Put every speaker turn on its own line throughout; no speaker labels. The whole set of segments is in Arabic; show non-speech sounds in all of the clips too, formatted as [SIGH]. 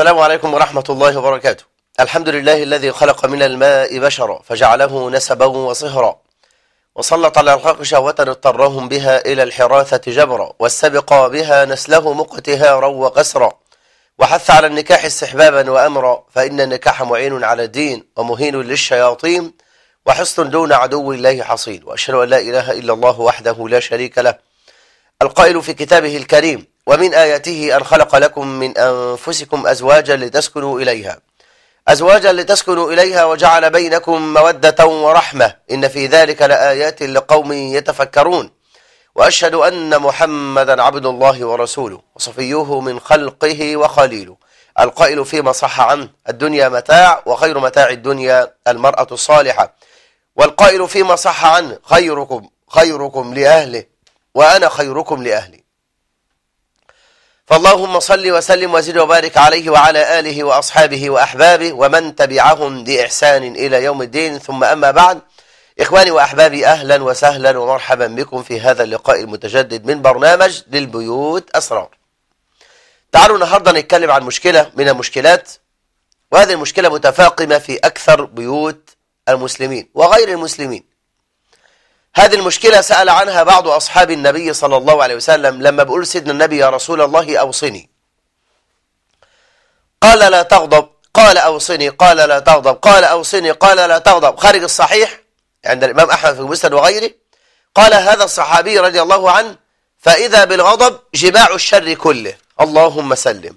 السلام عليكم ورحمة الله وبركاته الحمد لله الذي خلق من الماء بشرا فجعله نسبا وصهرا وسلط على الخلق شهوة اضطرهم بها إلى الحراثة جبرا والسبق بها نسله مقتهارا وقسرا وحث على النكاح استحبابا وأمرا فإن النكاح معين على الدين ومهين للشياطين وحصن دون عدو الله حصين وأشهد أن لا إله إلا الله وحده لا شريك له القائل في كتابه الكريم ومن آياته أن خلق لكم من أنفسكم أزواجا لتسكنوا إليها أزواجا لتسكنوا إليها وجعل بينكم مودة ورحمة إن في ذلك لآيات لقوم يتفكرون وأشهد أن محمدا عبد الله ورسوله وصفيه من خلقه وخليله القائل فيما صح عنه الدنيا متاع وخير متاع الدنيا المرأة الصالحة والقائل فيما صح عنه خيركم خيركم لأهله وأنا خيركم لأهلي فاللهم صل وسلم وزد وبارك عليه وعلى آله وأصحابه وأحبابه ومن تبعهم بإحسان إلى يوم الدين ثم أما بعد إخواني وأحبابي أهلا وسهلا ومرحبا بكم في هذا اللقاء المتجدد من برنامج للبيوت أسرار تعالوا النهاردة نتكلم عن مشكلة من المشكلات وهذه المشكلة متفاقمة في أكثر بيوت المسلمين وغير المسلمين هذه المشكلة سأل عنها بعض أصحاب النبي صلى الله عليه وسلم لما بقول سيدنا النبي يا رسول الله أوصني قال لا تغضب قال أوصني قال لا تغضب قال أوصني قال لا تغضب خارج الصحيح عند الإمام أحمد في المسند وغيره قال هذا الصحابي رضي الله عنه فإذا بالغضب جباع الشر كله اللهم سلم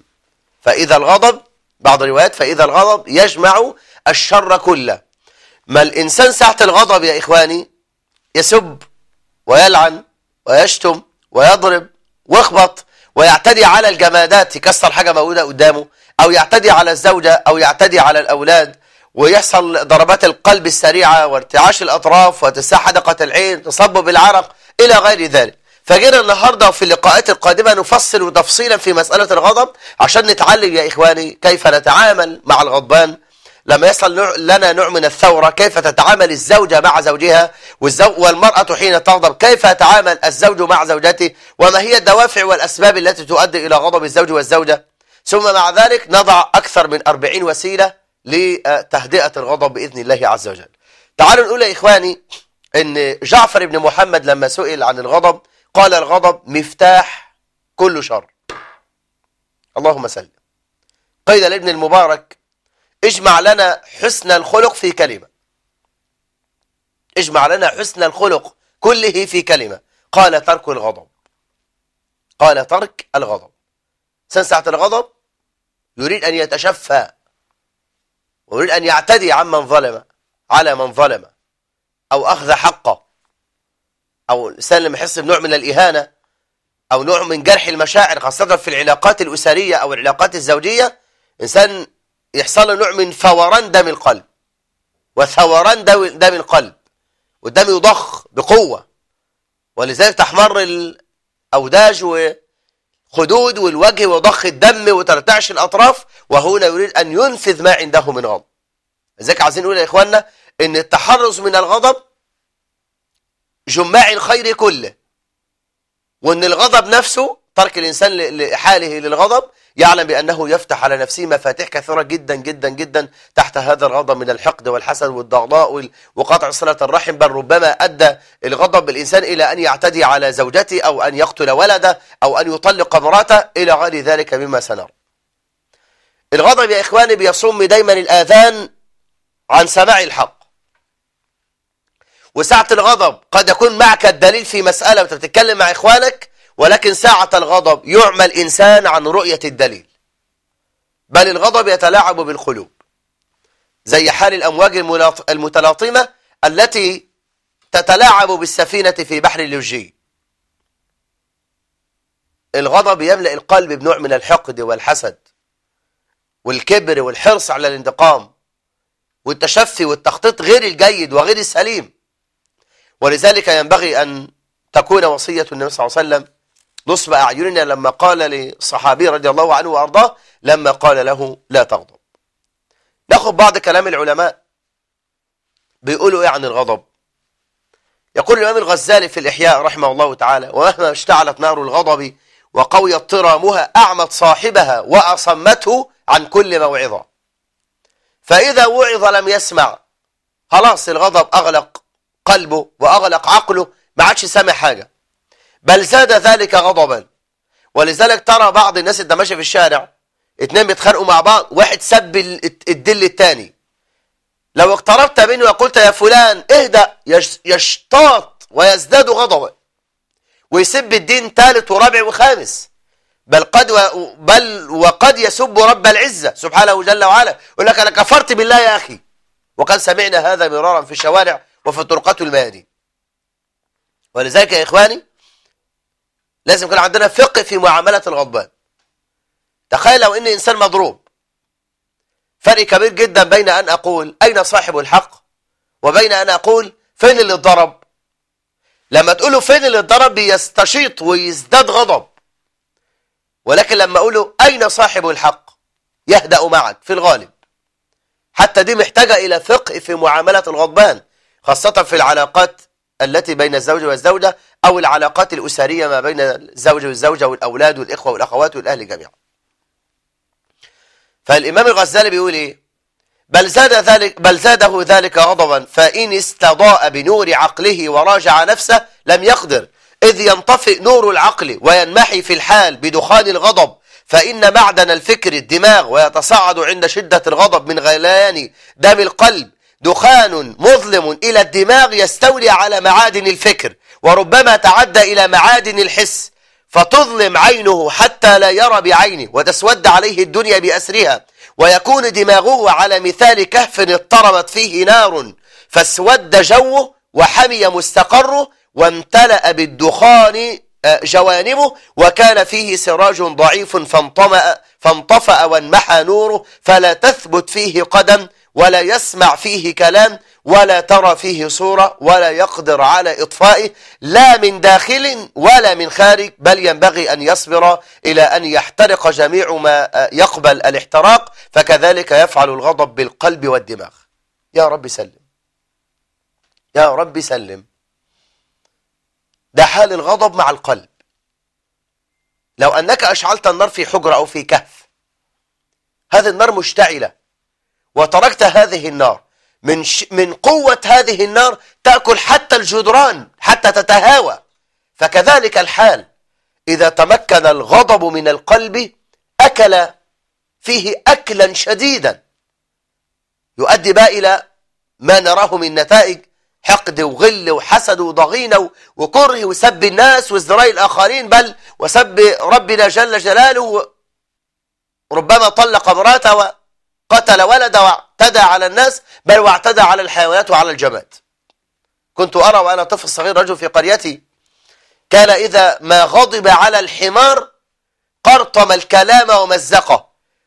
فإذا الغضب بعض الروايات فإذا الغضب يجمع الشر كله ما الإنسان ساعة الغضب يا إخواني يسب ويلعن ويشتم ويضرب ويخبط ويعتدي على الجمادات يكسر حاجة موجودة قدامه أو يعتدي على الزوجة أو يعتدي على الأولاد ويحصل ضربات القلب السريعة وارتعاش الأطراف واتساع حدقة العين تصبب العرق إلى غير ذلك فجينا النهاردة في اللقاءات القادمة نفصل تفصيلا في مسألة الغضب عشان نتعلم يا إخواني كيف نتعامل مع الغضبان لما يصل لنا نوع من الثورة كيف تتعامل الزوجة مع زوجها والزو والمرأة حين تغضب كيف يتعامل الزوج مع زوجته وما هي الدوافع والأسباب التي تؤدي إلى غضب الزوج والزوجة ثم مع ذلك نضع أكثر من 40 وسيلة لتهدئة الغضب بإذن الله عز وجل تعالوا نقول يا إخواني أن جعفر بن محمد لما سئل عن الغضب قال الغضب مفتاح كل شر اللهم سلم قيل لابن المبارك اجمع لنا حسن الخلق في كلمة اجمع لنا حسن الخلق كله في كلمة قال ترك الغضب قال ترك الغضب سنسعة ساعة الغضب يريد أن يتشفى ويريد أن يعتدي عمن ظلم على من ظلم أو أخذ حقه أو الإنسان لما يحس بنوع من الإهانة أو نوع من جرح المشاعر خاصة في العلاقات الأسرية أو العلاقات الزوجية إنسان يحصل له نوع من فوران دم القلب وثوران دم القلب والدم يضخ بقوة ولذلك تحمر الأوداج وخدود والوجه وضخ الدم وترتعش الأطراف وهنا يريد أن ينفذ ما عنده من غضب لذلك عايزين نقول يا إخواننا إن التحرز من الغضب جماع الخير كله وإن الغضب نفسه ترك الإنسان لحاله للغضب يعلم بأنه يفتح على نفسه مفاتيح كثيرة جدا جدا جدا تحت هذا الغضب من الحقد والحسد والضغضاء وقطع صلة الرحم بل ربما أدى الغضب الإنسان إلى أن يعتدي على زوجته أو أن يقتل ولده أو أن يطلق امراته إلى غير ذلك مما سنرى الغضب يا إخواني بيصم دايما الآذان عن سماع الحق وساعة الغضب قد يكون معك الدليل في مسألة وانت بتتكلم مع إخوانك ولكن ساعة الغضب يعمى الإنسان عن رؤية الدليل بل الغضب يتلاعب بالقلوب زي حال الأمواج المتلاطمة التي تتلاعب بالسفينة في بحر اللوجي الغضب يملأ القلب بنوع من الحقد والحسد والكبر والحرص على الانتقام والتشفي والتخطيط غير الجيد وغير السليم ولذلك ينبغي أن تكون وصية النبي صلى الله عليه وسلم نصب أعيننا لما قال لصحابي رضي الله عنه وأرضاه لما قال له لا تغضب ناخد بعض كلام العلماء بيقولوا إيه عن الغضب يقول الإمام الغزالي في الإحياء رحمه الله تعالى ومهما اشتعلت نار الغضب وقوي اضطرامها أعمت صاحبها وأصمته عن كل موعظة فإذا وعظ لم يسمع خلاص الغضب أغلق قلبه وأغلق عقله ما عادش سامع حاجة بل زاد ذلك غضبا ولذلك ترى بعض الناس اللي ماشي في الشارع اتنين بيتخانقوا مع بعض واحد سب الدل التاني لو اقتربت منه وقلت يا فلان اهدأ يشتاط ويزداد غضبا ويسب الدين ثالث ورابع وخامس بل قد و... بل وقد يسب رب العزة سبحانه جل وعلا يقول لك أنا كفرت بالله يا أخي وقد سمعنا هذا مرارا في الشوارع وفي طرقات الميادين ولذلك يا إخواني لازم يكون عندنا فقه في معاملة الغضبان تخيل لو ان انسان مضروب فرق كبير جدا بين ان اقول اين صاحب الحق وبين ان اقول فين اللي اتضرب لما تقوله فين اللي اتضرب بيستشيط ويزداد غضب ولكن لما اقوله اين صاحب الحق يهدأ معك في الغالب حتى دي محتاجة الى فقه في معاملة الغضبان خاصة في العلاقات التي بين الزوج والزوجة أو العلاقات الأسرية ما بين الزوج والزوجة والأولاد والإخوة والأخوات والأهل جميعا فالإمام الغزالي بيقول إيه بل, زاد ذلك بل زاده ذلك غضبا فإن استضاء بنور عقله وراجع نفسه لم يقدر إذ ينطفئ نور العقل وينمحي في الحال بدخان الغضب فإن معدن الفكر الدماغ ويتصاعد عند شدة الغضب من غليان دم القلب دخان مظلم إلى الدماغ يستولي على معادن الفكر وربما تعدى إلى معادن الحس فتظلم عينه حتى لا يرى بعينه وتسود عليه الدنيا بأسرها ويكون دماغه على مثال كهف اضطربت فيه نار فاسود جوه وحمي مستقره وامتلأ بالدخان آه، جوانبه وكان فيه سراج ضعيف فانطمأ فانطفأ وانمحى نوره فلا تثبت فيه قدم ولا يسمع فيه كلام ولا ترى فيه صورة ولا يقدر على إطفائه لا من داخل ولا من خارج بل ينبغي أن يصبر إلى أن يحترق جميع ما آه، يقبل الاحتراق فكذلك يفعل الغضب بالقلب والدماغ يا رب سلم يا رب سلم ده حال الغضب مع القلب لو أنك أشعلت النار في حجرة أو في كهف هذه النار مشتعلة وتركت هذه النار من ش... من قوة هذه النار تأكل حتى الجدران حتى تتهاوى فكذلك الحال إذا تمكن الغضب من القلب أكل فيه أكلا شديدا يؤدي بقى إلى ما نراه من نتائج حقد وغل وحسد وضغينة وكره وسب الناس وازدراء الآخرين بل وسب ربنا جل جلاله ربما طلق امراته قتل ولد واعتدى على الناس بل واعتدى على الحيوانات وعلى الجماد كنت أرى وأنا طفل صغير رجل في قريتي كان إذا ما غضب على الحمار قرطم الكلام ومزقه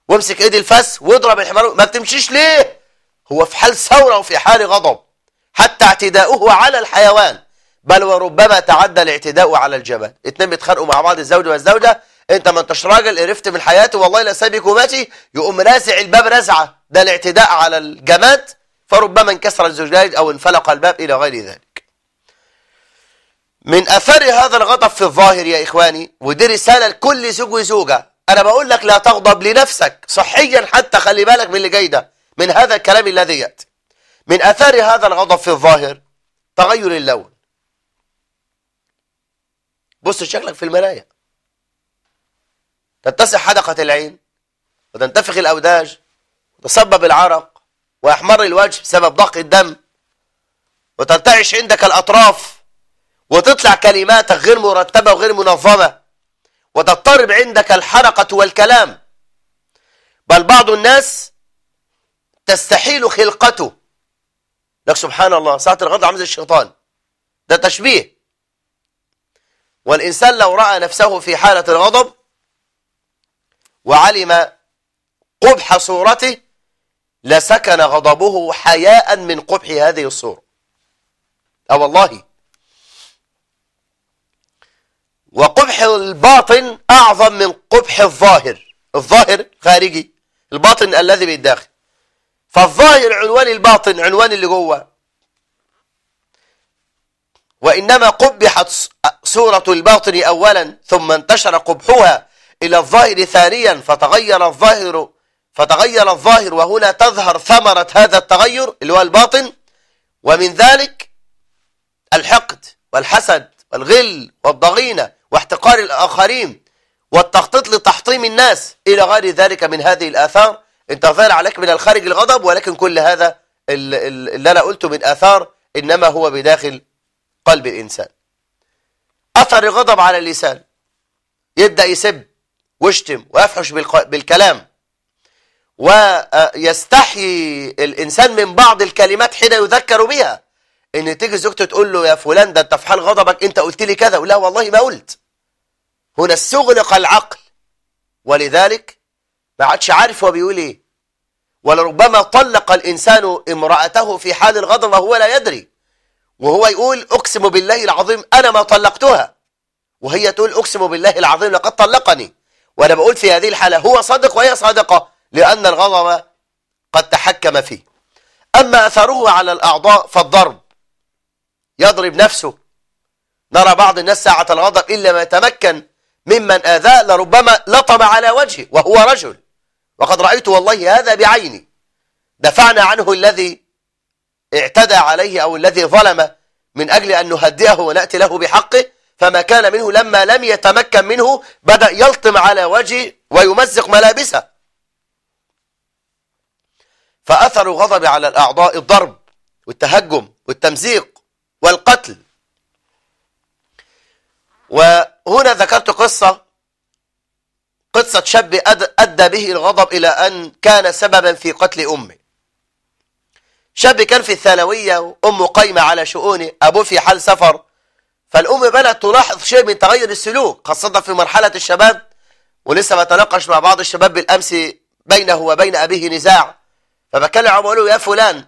وامسك ايدي الفس واضرب الحمار ما بتمشيش ليه هو في حال ثورة وفي حال غضب حتى اعتداؤه على الحيوان بل وربما تعدى الاعتداء على الجبل اتنين بيتخانقوا مع بعض الزوج والزوجة انت ما انتش راجل قرفت من حياتي والله لا سابك وماشي يقوم راسع الباب رزعه ده الاعتداء على الجماد فربما انكسر الزجاج او انفلق الباب الى غير ذلك من اثر هذا الغضب في الظاهر يا اخواني ودي رساله لكل زوج وزوجه انا بقول لك لا تغضب لنفسك صحيا حتى خلي بالك من اللي جاي ده من هذا الكلام الذي ياتي من اثار هذا الغضب في الظاهر تغير اللون بص شكلك في المرايه تتسع حدقة العين وتنتفخ الأوداج وتسبب العرق ويحمر الوجه بسبب ضغط الدم وترتعش عندك الأطراف وتطلع كلماتك غير مرتبة وغير منظمة وتضطرب عندك الحرقة والكلام بل بعض الناس تستحيل خلقته لك سبحان الله ساعة الغضب عمز الشيطان ده تشبيه والإنسان لو رأى نفسه في حالة الغضب وعلم قبح صورته لسكن غضبه حياء من قبح هذه الصورة أه والله وقبح الباطن أعظم من قبح الظاهر الظاهر خارجي الباطن الذي بالداخل فالظاهر عنوان الباطن عنوان اللي جوه وإنما قبحت صورة الباطن أولا ثم انتشر قبحها إلى الظاهر ثانيا فتغير الظاهر فتغير الظاهر وهنا تظهر ثمرة هذا التغير اللي هو الباطن ومن ذلك الحقد والحسد والغل والضغينة واحتقار الآخرين والتخطيط لتحطيم الناس إلى غير ذلك من هذه الآثار انت ظهر عليك من الخارج الغضب ولكن كل هذا اللي أنا قلته من آثار إنما هو بداخل قلب الإنسان أثر الغضب على اللسان يبدأ يسب واشتم ويفحش بالكلام ويستحي الإنسان من بعض الكلمات حين يذكر بها إن تيجي زوجته تقول له يا فلان ده أنت في حال غضبك أنت قلت لي كذا ولا والله ما قلت هنا استغلق العقل ولذلك ما عادش عارف هو بيقول إيه ولربما طلق الإنسان امرأته في حال الغضب وهو لا يدري وهو يقول أقسم بالله العظيم أنا ما طلقتها وهي تقول أقسم بالله العظيم لقد طلقني وأنا بقول في هذه الحالة هو صادق وهي صادقة لأن الغضب قد تحكم فيه أما أثره على الأعضاء فالضرب يضرب نفسه نرى بعض الناس ساعة الغضب إلا ما يتمكن ممن آذاه لربما لطم على وجهه وهو رجل وقد رأيت والله هذا بعيني دفعنا عنه الذي اعتدى عليه أو الذي ظلم من أجل أن نهدئه ونأتي له بحقه فما كان منه لما لم يتمكن منه بدأ يلطم على وجهه ويمزق ملابسه فأثر غضب على الأعضاء الضرب والتهجم والتمزيق والقتل وهنا ذكرت قصة قصة شاب أدى به الغضب إلى أن كان سببا في قتل أمه شاب كان في الثانوية وأمه قايمة على شؤونه أبوه في حال سفر فالأم بدأت تلاحظ شيء من تغير السلوك خاصة في مرحلة الشباب ولسه بتناقش مع بعض الشباب بالأمس بينه وبين أبيه نزاع فبكلم وأقول له يا فلان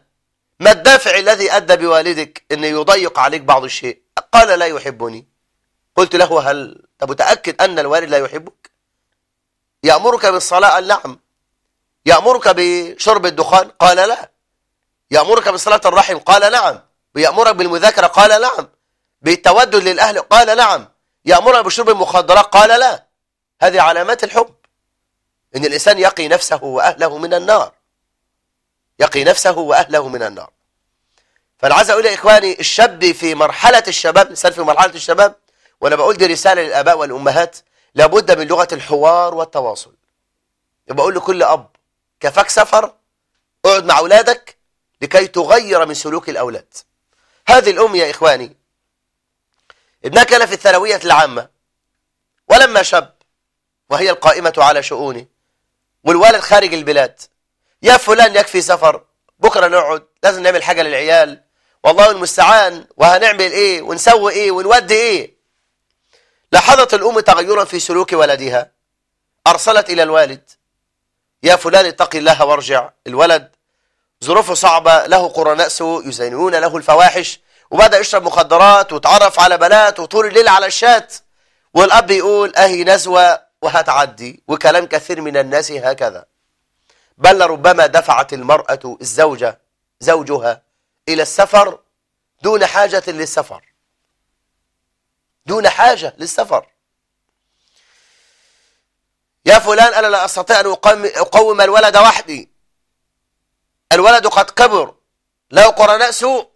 ما الدافع الذي أدى بوالدك أن يضيق عليك بعض الشيء قال لا يحبني قلت له هل متأكد أن الوالد لا يحبك يأمرك بالصلاة اللعم يأمرك بشرب الدخان قال لا يأمرك بصلاة الرحم قال نعم يأمرك بالمذاكرة قال نعم بتودد للأهل قال نعم يأمرها بشرب المخدرات قال لا هذه علامات الحب إن الإنسان يقي نفسه وأهله من النار يقي نفسه وأهله من النار فأنا عايز أقول يا إخواني الشاب في مرحلة الشباب الإنسان في مرحلة الشباب وأنا بقول دي رسالة للآباء والأمهات لابد من لغة الحوار والتواصل بقول لكل أب كفاك سفر اقعد مع أولادك لكي تغير من سلوك الأولاد هذه الأم يا إخواني كان في الثانوية العامة ولما شب وهي القائمة على شؤونه والوالد خارج البلاد يا فلان يكفي سفر بكرة نقعد لازم نعمل حاجة للعيال والله المستعان وهنعمل ايه ونسوي ايه ونودي ايه لاحظت الأم تغيرا في سلوك ولدها أرسلت إلى الوالد يا فلان اتق الله وارجع الولد ظروفه صعبة له قرناء سوء يزينون له الفواحش وبدأ يشرب مخدرات وتعرف على بنات وطول الليل على الشات والأب يقول أهي نزوة وهتعدي وكلام كثير من الناس هكذا بل ربما دفعت المرأة الزوجة زوجها إلى السفر دون حاجة للسفر دون حاجة للسفر يا فلان أنا لا أستطيع أن أقوم الولد وحدي الولد قد كبر له قرناء سوء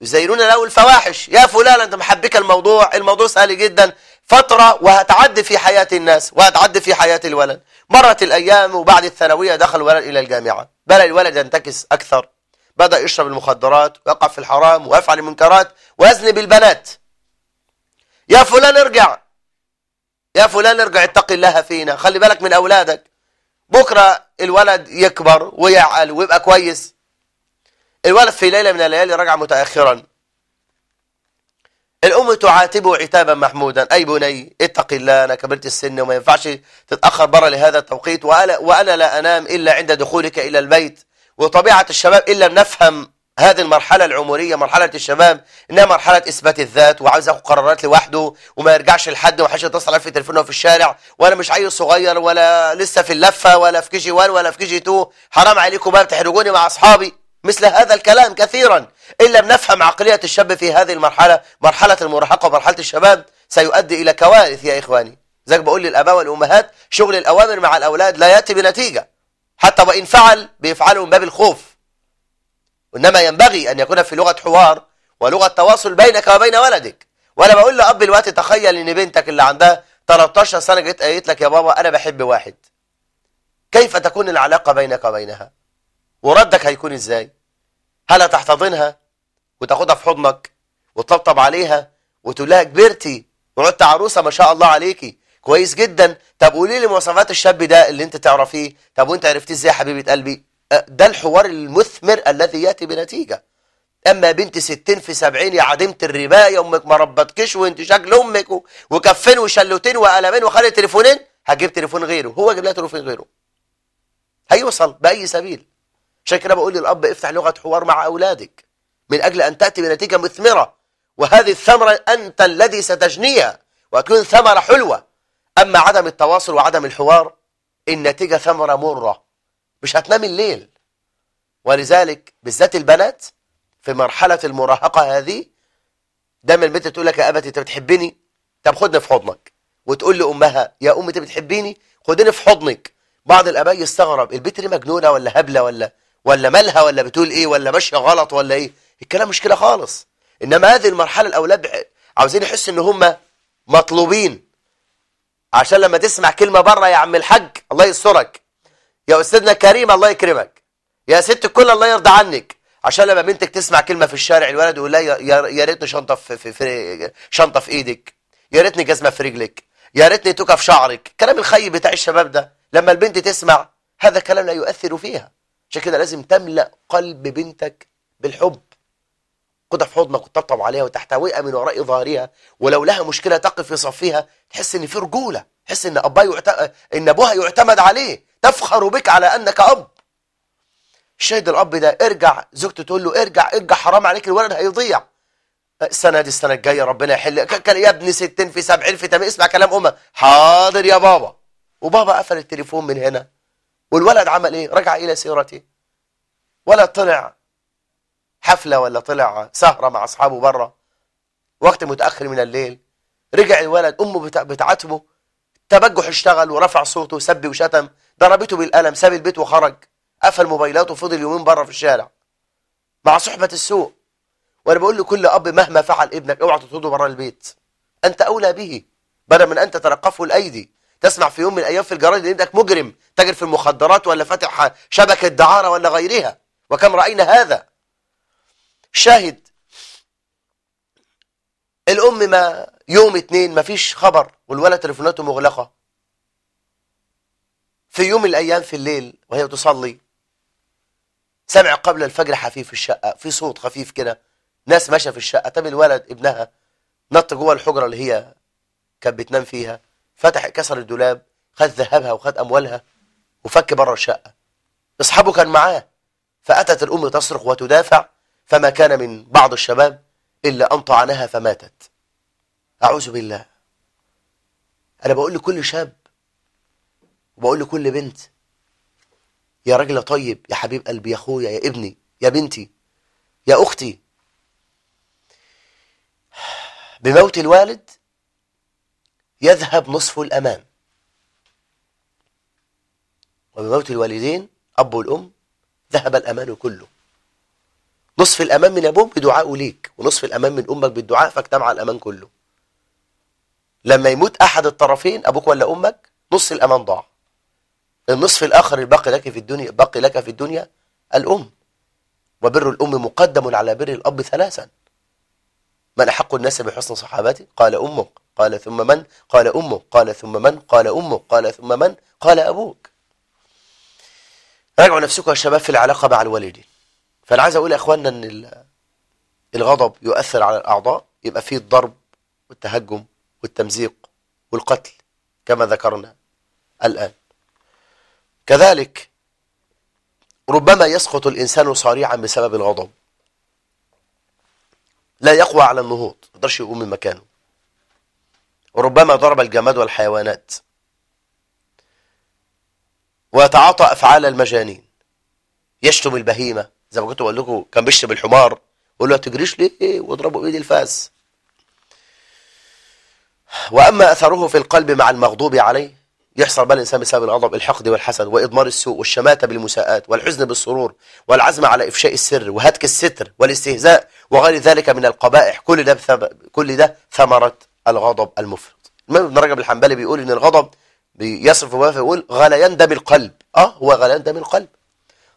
يزينون له الفواحش يا فلان أنت محبك الموضوع الموضوع سهل جدا فترة وهتعدي في حياة الناس وهتعدي في حياة الولد مرت الأيام وبعد الثانوية دخل الولد إلى الجامعة بدأ الولد ينتكس أكثر بدأ يشرب المخدرات ويقع في الحرام ويفعل المنكرات ويذنب البنات يا فلان ارجع يا فلان ارجع اتقي الله فينا خلي بالك من أولادك بكرة الولد يكبر ويعقل ويبقى كويس الولد في ليلة من الليالي رجع متأخرا الأم تعاتبه عتابا محمودا أي بني اتق الله أنا كبرت السن وما ينفعش تتأخر برا لهذا التوقيت وأنا, لا أنام إلا عند دخولك إلى البيت وطبيعة الشباب إلا نفهم هذه المرحلة العمرية مرحلة الشباب إنها مرحلة إثبات الذات وعاوز أخذ قرارات لوحده وما يرجعش لحد وما يتصل عليه في تليفونه في الشارع وأنا مش عيل صغير ولا لسه في اللفة ولا في كي جي 1 ولا في كي جي 2 حرام عليكم بقى بتحرجوني مع أصحابي مثل هذا الكلام كثيرا إن لم نفهم عقلية الشاب في هذه المرحلة مرحلة المراهقة ومرحلة الشباب سيؤدي إلى كوارث يا إخواني زيك بقول للآباء والأمهات شغل الأوامر مع الأولاد لا يأتي بنتيجة حتى وإن فعل بيفعله من باب الخوف وإنما ينبغي أن يكون في لغة حوار ولغة تواصل بينك وبين ولدك وأنا بقول لأب الوقت تخيل إن بنتك اللي عندها 13 سنة جيت قالت لك يا بابا أنا بحب واحد كيف تكون العلاقة بينك وبينها وردك هيكون إزاي هل هتحتضنها وتاخدها في حضنك وتطبطب عليها وتقول لها كبرتي وعدت عروسه ما شاء الله عليكي كويس جدا طب قولي لي مواصفات الشاب ده اللي انت تعرفيه طب وانت عرفتيه ازاي يا حبيبه قلبي أه، ده الحوار المثمر الذي ياتي بنتيجه اما بنت ستين في سبعين يا عديمه الربايه امك ما ربتكش وانت شكل امك وكفين وشلوتين وقلمين وخلي تليفونين هتجيب تليفون غيره هو جاب لها تليفون غيره هيوصل باي سبيل عشان كده بقول للاب افتح لغه حوار مع اولادك من اجل ان تاتي بنتيجه مثمره وهذه الثمره انت الذي ستجنيها وتكون ثمره حلوه اما عدم التواصل وعدم الحوار النتيجه ثمره مره مش هتنام الليل ولذلك بالذات البنات في مرحله المراهقه هذه دايما البنت تقول لك يا ابتي انت بتحبني طب خدني في حضنك وتقول لامها يا امي انت بتحبيني خديني في حضنك بعض الاباء يستغرب البنت دي مجنونه ولا هبله ولا ولا مالها ولا بتقول ايه ولا ماشيه غلط ولا ايه الكلام مش كده خالص انما هذه المرحله الاولاد عاوزين يحسوا ان هم مطلوبين عشان لما تسمع كلمه بره يا عم الحاج الله يسترك يا استاذنا كريم الله يكرمك يا ست الكل الله يرضى عنك عشان لما بنتك تسمع كلمه في الشارع الولد يقول لها يا ريتني شنطه في, في, في شنطه في ايدك يا ريتني جزمه في رجلك يا ريتني توكه في شعرك كلام الخي بتاع الشباب ده لما البنت تسمع هذا كلام لا يؤثر فيها عشان كده لازم تملأ قلب بنتك بالحب خدها في حضنك وتطبطب عليها وتحتويها من وراء ظهرها ولو لها مشكله تقف في صفها تحس ان في رجوله تحس ان اباها يعت... ان ابوها يعتمد عليه تفخر بك على انك اب الشاهد الاب ده ارجع زوجته تقول له ارجع ارجع حرام عليك الولد هيضيع السنه دي السنه الجايه ربنا يحل كان يا ابني 60 في 70 في 80 اسمع كلام امه حاضر يا بابا وبابا قفل التليفون من هنا والولد عمل ايه رجع الى سيرته ولا طلع حفلة ولا طلع سهرة مع اصحابه بره وقت متأخر من الليل رجع الولد امه بتعاتبه تبجح اشتغل ورفع صوته وسب وشتم ضربته بالقلم ساب البيت وخرج قفل موبايلاته وفضل يومين بره في الشارع مع صحبة السوء وانا بقول لكل اب مهما فعل ابنك اوعى تطرده بره البيت انت اولى به بدل من ان تترقفه الايدي تسمع في يوم من الأيام في الجرايد إن ابنك مجرم تاجر في المخدرات ولا فاتح شبكة دعارة ولا غيرها وكم رأينا هذا شاهد الأم ما يوم اتنين ما فيش خبر والولد تليفوناته مغلقة في يوم من الأيام في الليل وهي تصلي سمع قبل الفجر حفيف في الشقة في صوت خفيف كده ناس ماشية في الشقة طب الولد ابنها نط جوه الحجرة اللي هي كانت بتنام فيها فتح كسر الدولاب خد ذهبها وخد اموالها وفك بره الشقه اصحابه كان معاه فاتت الام تصرخ وتدافع فما كان من بعض الشباب الا ان طعنها فماتت اعوذ بالله انا بقول لكل شاب وبقول لكل بنت يا راجل طيب يا حبيب قلبي يا اخويا يا ابني يا بنتي يا اختي بموت الوالد يذهب نصف الأمان وبموت الوالدين أب والأم ذهب الأمان كله نصف الأمان من أبوك بدعائه ليك ونصف الأمان من أمك بالدعاء فاجتمع الأمان كله لما يموت أحد الطرفين أبوك ولا أمك نصف الأمان ضاع النصف الآخر الباقي لك في الدنيا باقي لك في الدنيا الأم وبر الأم مقدم على بر الأب ثلاثا من أحق الناس بحسن صحابته قال أمك قال ثم من قال أمه قال ثم من قال أمه قال ثم من قال أبوك راجعوا نفسكم يا شباب في العلاقة مع الوالدين فأنا عايز أقول يا أخواننا أن الغضب يؤثر على الأعضاء يبقى فيه الضرب والتهجم والتمزيق والقتل كما ذكرنا الآن كذلك ربما يسقط الإنسان صريعا بسبب الغضب لا يقوى على النهوض ما يقدرش يقوم من مكانه ربما ضرب الجماد والحيوانات ويتعاطى أفعال المجانين يشتم البهيمة زي ما كنت بقول لكم كان بيشتم الحمار يقول له تجريش ليه واضربوا بإيد الفاس وأما أثره في القلب مع المغضوب عليه يحصل بقى الإنسان بسبب الغضب الحقد والحسد وإضمار السوء والشماتة بالمساءات والحزن بالسرور والعزم على إفشاء السر وهتك الستر والاستهزاء وغير ذلك من القبائح كل ده, كل ده ثمرة الغضب المفرط المهم ابن رجب الحنبلي بيقول ان الغضب بيصرف ما فيقول غليان دم القلب اه هو غليان دم القلب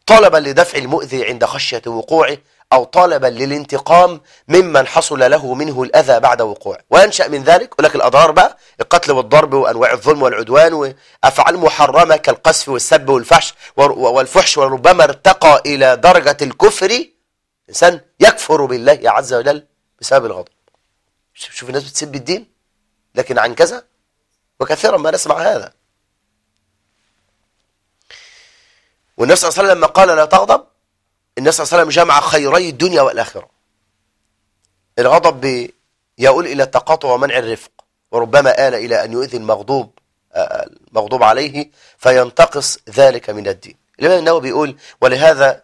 طالبا لدفع المؤذي عند خشية وقوعه أو طالبا للانتقام ممن حصل له منه الأذى بعد وقوعه وينشأ من ذلك ولك الأضرار بقى القتل والضرب وأنواع الظلم والعدوان وأفعال محرمة كالقذف والسب والفحش والفحش وربما ارتقى إلى درجة الكفر إنسان يكفر بالله عز وجل بسبب الغضب شوف الناس بتسب الدين لكن عن كذا وكثيرا ما نسمع هذا والنبي صلى الله عليه وسلم لما قال لا تغضب النبي صلى الله عليه وسلم جمع خيري الدنيا والآخرة الغضب يقول إلى التقاطع ومنع الرفق وربما آل إلى أن يؤذي المغضوب آه، المغضوب عليه فينتقص ذلك من الدين الإمام النووي بيقول ولهذا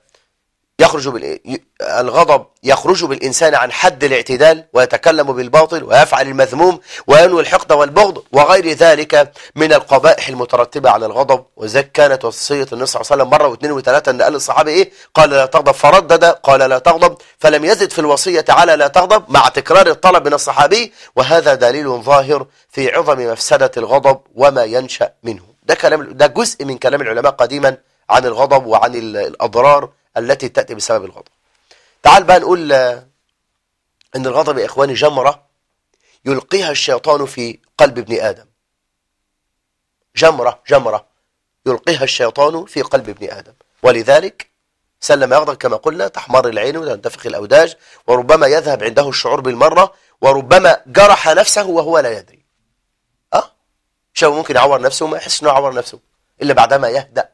يخرج بال... الغضب يخرج بالإنسان عن حد الاعتدال ويتكلم بالباطل ويفعل المذموم وينوي الحقد والبغض وغير ذلك من القبائح المترتبة على الغضب وذلك كانت وصية النبي صلى الله عليه وسلم مرة واثنين وثلاثة أن قال الصحابة إيه قال لا تغضب فردد قال لا تغضب فلم يزد في الوصية تعالى لا تغضب مع تكرار الطلب من الصحابي وهذا دليل ظاهر في عظم مفسدة الغضب وما ينشأ منه ده كلام ده جزء من كلام العلماء قديما عن الغضب وعن الأضرار التي تأتي بسبب الغضب تعال بقى نقول آه، ان الغضب يا اخواني جمرة يلقيها الشيطان في قلب ابن آدم جمرة جمرة يلقيها الشيطان في قلب ابن آدم ولذلك سلم يغضب كما قلنا تحمر العين وتنتفخ الأوداج وربما يذهب عنده الشعور بالمرة وربما جرح نفسه وهو لا يدري أه شو ممكن يعور نفسه ما يحس أنه عور نفسه إلا بعدما يهدأ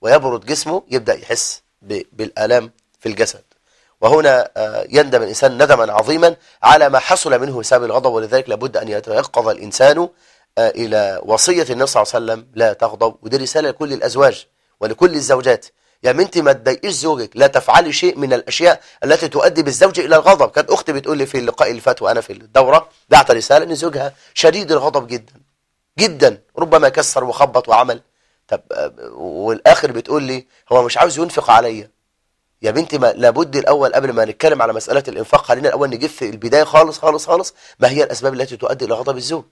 ويبرد جسمه يبدأ يحس بالآلام في الجسد وهنا آه، يندم الإنسان ندما عظيما على ما حصل منه بسبب الغضب ولذلك لابد أن يتيقظ الإنسان آه، إلى وصية النبي صلى الله عليه وسلم لا تغضب ودي رسالة لكل الأزواج ولكل الزوجات يا بنتي ما تضايقيش زوجك لا تفعلي شيء من الأشياء التي تؤدي بالزوج إلى الغضب كانت أختي بتقول لي في اللقاء اللي فات وأنا في الدورة بعت رسالة أن زوجها شديد الغضب جدا جدا ربما كسر وخبط وعمل طب آه، والاخر بتقول لي هو مش عاوز ينفق عليا يا بنتي ما لابد الاول قبل ما نتكلم على مساله الانفاق خلينا الاول نجف في البدايه خالص خالص خالص ما هي الاسباب التي تؤدي الى غضب الزوج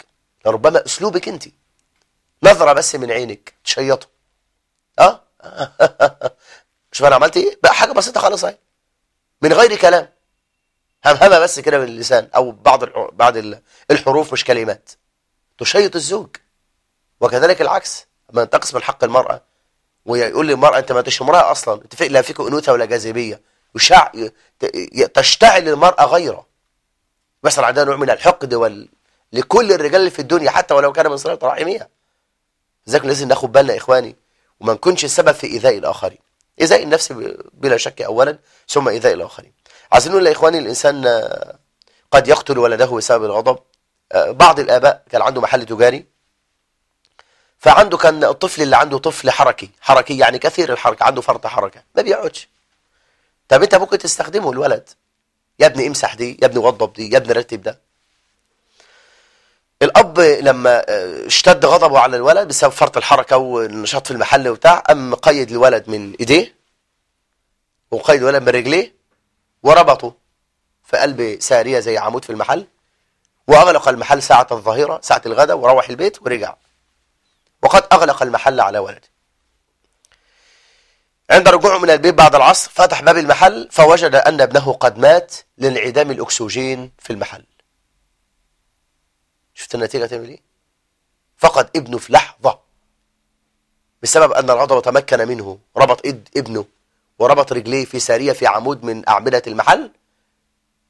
ربما اسلوبك انت نظره بس من عينك تشيطه اه [LAUGHS] شوف انا عملت ايه بقى حاجه بسيطه خالص اهي من غير كلام همهمه بس كده من اللسان او بعض بعض الحروف مش كلمات تشيط الزوج وكذلك العكس ما ينتقص من حق المرأة ويقول للمرأة أنت ما أنتش امرأة أصلا لا فيك أنوثة ولا جاذبية يشع... تشتعل المرأة غيره بس عندها نوع من الحقد وال... لكل الرجال اللي في الدنيا حتى ولو كان من صلاة رحمية لذلك لازم ناخد بالنا يا إخواني وما نكونش السبب في إيذاء الآخرين إيذاء النفس بلا شك أولا ثم إيذاء الآخرين عايزين نقول يا إخواني الإنسان آه، قد يقتل ولده بسبب الغضب آه، بعض الآباء كان عنده محل تجاري فعنده كان الطفل اللي عنده طفل حركي حركي يعني كثير الحركة عنده فرط حركة ما بيقعدش طب انت ممكن تستخدمه الولد يا ابني امسح دي يا ابني وضب دي يا ابني رتب ده الاب لما آه، اشتد غضبه على الولد بسبب فرط الحركه والنشاط في المحل وبتاع قام مقيد الولد من ايديه وقيد الولد من رجليه وربطه في قلب ساريه زي عمود في المحل واغلق المحل ساعه الظهيره ساعه الغداء وروح البيت ورجع وقد أغلق المحل على ولده عند رجوعه من البيت بعد العصر فتح باب المحل فوجد أن ابنه قد مات لانعدام الأكسجين في المحل شفت النتيجة تعمل إيه؟ فقد ابنه في لحظة بسبب أن العضلة تمكن منه ربط إيد ابنه وربط رجليه في سارية في عمود من أعمدة المحل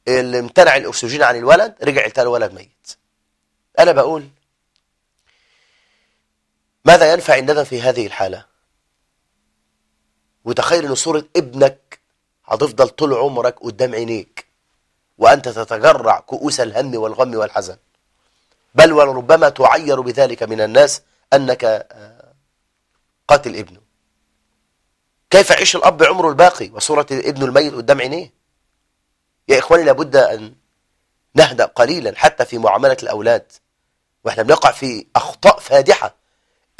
اللي امتنع الأكسجين عن الولد رجع التالي ولد ميت أنا بقول ماذا ينفع الندم في هذه الحالة وتخيل ان صورة ابنك هتفضل طول عمرك قدام عينيك وأنت تتجرع كؤوس الهم والغم والحزن بل ولربما تعير بذلك من الناس أنك آه، قاتل ابنه كيف يعيش الأب عمره الباقي وصورة الابن الميت قدام عينيه يا إخواني لابد أن نهدأ قليلا حتى في معاملة الأولاد وإحنا بنقع في أخطاء فادحة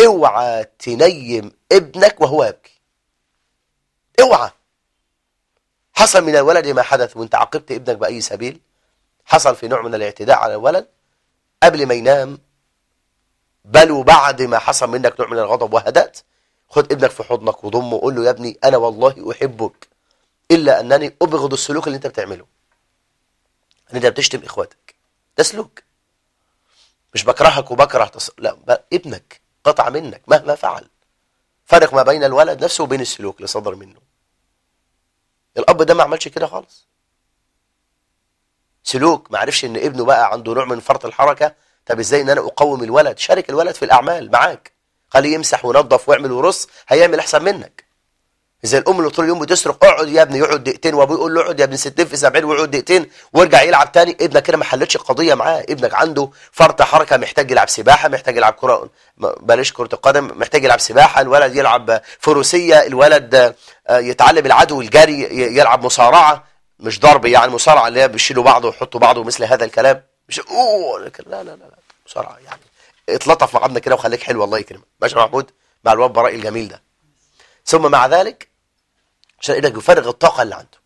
اوعى تنيم ابنك وهو يبكي اوعى حصل من الولد ما حدث وانت عاقبت ابنك بأي سبيل حصل في نوع من الاعتداء على الولد قبل ما ينام بل وبعد ما حصل منك نوع من الغضب وهدأت خد ابنك في حضنك وضمه وقول له يا ابني أنا والله أحبك إلا أنني أبغض السلوك اللي أنت بتعمله أن يعني أنت بتشتم إخواتك ده سلوك مش بكرهك وبكره تص... لا ب... ابنك انقطع منك مهما فعل فرق ما بين الولد نفسه وبين السلوك اللي صدر منه الاب ده ما عملش كده خالص سلوك ما عرفش ان ابنه بقى عنده نوع من فرط الحركه طب ازاي ان انا اقوم الولد شارك الولد في الاعمال معاك خليه يمسح وينظف واعمل ورص هيعمل احسن منك زي الام اللي طول اليوم بتصرخ اقعد يا ابني يقعد دقيقتين وابو يقول له اقعد يا ابن 60 في 70 ويقعد دقيقتين وارجع يلعب تاني ابنك كده ما حلتش القضيه معاه ابنك عنده فرط حركه محتاج يلعب سباحه محتاج يلعب كره بلاش كره القدم محتاج يلعب سباحه الولد يلعب فروسيه الولد آه، يتعلم العدو الجري يلعب مصارعه مش ضرب يعني مصارعه اللي هي بيشيلوا بعض ويحطوا بعض ومثل هذا الكلام مش اوه لا لا لا, لا. مصارعه يعني اتلطف مع ابنك كده وخليك حلو الله يكرمك باشا محمود مع الواد برأي الجميل ده ثم مع ذلك عشان ايدك يفرغ الطاقه اللي عنده